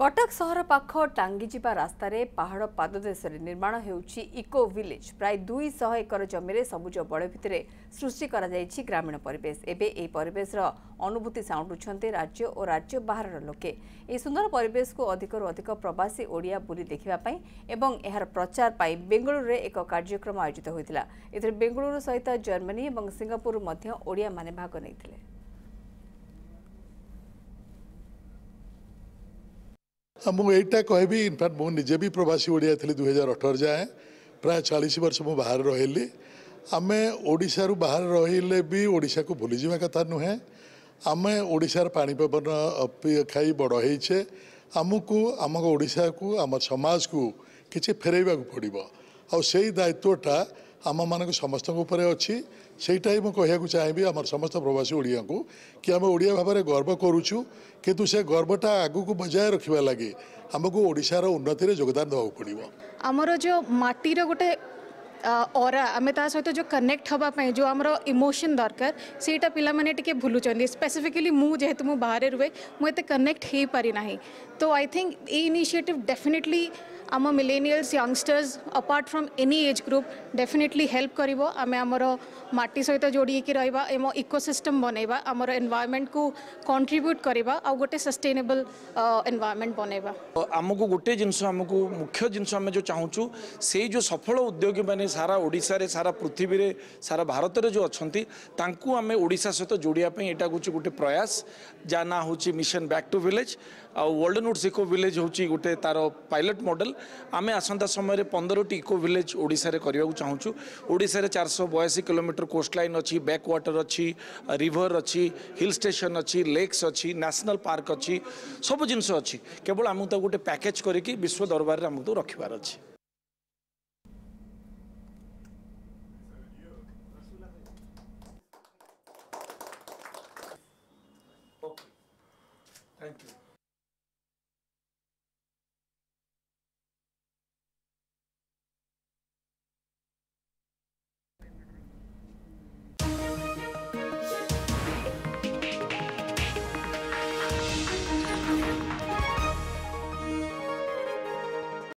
କଟକ ସହର ପାଖ ଟାଙ୍ଗିଯିବା ରାସ୍ତାରେ ପାହାଡ଼ ପାଦଦେଶରେ ନିର୍ମାଣ ହେଉଛି ଇକୋ ଭିଲେଜ୍ ପ୍ରାୟ ଦୁଇଶହ ଏକର ଜମିରେ ସବୁଜ ବଳ ଭିତରେ ସୃଷ୍ଟି କରାଯାଇଛି ଗ୍ରାମୀଣ ପରିବେଶ ଏବେ ଏହି ପରିବେଶର ଅନୁଭୂତି ସାଉଁଟୁଛନ୍ତି ରାଜ୍ୟ ଓ ରାଜ୍ୟ ବାହାରର ଲୋକେ ଏହି ସୁନ୍ଦର ପରିବେଶକୁ ଅଧିକରୁ ଅଧିକ ପ୍ରବାସୀ ଓଡ଼ିଆ ବୁଲି ଦେଖିବା ପାଇଁ ଏବଂ ଏହାର ପ୍ରଚାର ପାଇଁ ବେଙ୍ଗାଲୁରୁରେ ଏକ କାର୍ଯ୍ୟକ୍ରମ ଆୟୋଜିତ ହୋଇଥିଲା ଏଥିରେ ବେଙ୍ଗାଲୁରୁ ସହିତ ଜର୍ମାନୀ ଏବଂ ସିଙ୍ଗାପୁରରୁ ମଧ୍ୟ ଓଡ଼ିଆମାନେ ଭାଗ ନେଇଥିଲେ मुटा कह इनफैक्ट मुझे भी प्रवासी ओडिया थी दुई हजार अठर जाए प्राय चालीस वर्ष मुझे बाहर रही आम ओडार बाहर रही भी ओडा को भूली जावा कथा नुहे आम ओडार पापवन खाई बड़े आम को आम ओडा को आम समाज को किसी फेरवाक पड़ो आई दायित्वटा आम मान समस्त अच्छी से कहक चाहेबी आम समस्त प्रवासी ओडिया को कि आम ओडिया भाव में गर्व करुचु कितु से गर्वटा आग को बजाय रखा लगे आमको ओडार उन्नति में योगदान देवा पड़ो आमर जो मटीर गोटे और आम सहित जो कनेक्ट हाँपाई जो आम इमोशन दरकार से पाने भूलुंच स्पेसीफिकली मुझे मुझे बाहर रुए मुझे कनेक्ट हो पारिना तो आई थिंक ये इनिसीएटिव डेफिनेटली आम millennials youngsters apart from any age group definitely help कर आम आमर मटी सहित जोड़ी रहा इकोसिस्टम बनवा आम एनवायरमेंट को कंट्रीब्यूट करवा आ गए सस्टेनेबल एनवायरमेंट बनवा आमको गोटे तो जिनस मुख्य जिनस जो चाहूँ से जो सफल उद्योगी मैंने सारा ओडा सारा पृथ्वी से सारा भारत जो अच्छा आम ओडा सहित जोड़ापी यहाँ हूँ गोटे प्रयास जहाँ ना हूँ mission back to village our world woods eco village हूँ गोटे तार पायलट मडेल ଆମେ ଆସନ୍ତା ସମୟରେ ପନ୍ଦରଟି ଇକୋ ଭିଲେଜ୍ ଓଡ଼ିଶାରେ କରିବାକୁ ଚାହୁଁଛୁ ଓଡ଼ିଶାରେ ଚାରିଶହ ବୟାଅଶୀ କିଲୋମିଟର କୋଷ୍ଟଲାଇନ୍ ଅଛି ବ୍ୟାକ୍ ୱାଟର୍ ଅଛି ରିଭର୍ ଅଛି ହିଲ୍ ଷ୍ଟେସନ୍ ଅଛି ଲେକ୍ସ ଅଛି ନ୍ୟାସନାଲ୍ ପାର୍କ ଅଛି ସବୁ ଜିନିଷ ଅଛି କେବଳ ଆମକୁ ତାକୁ ଗୋଟେ ପ୍ୟାକେଜ୍ କରିକି ବିଶ୍ୱ ଦରବାରରେ ଆମକୁ ତାକୁ ରଖିବାର ଅଛି Thank you.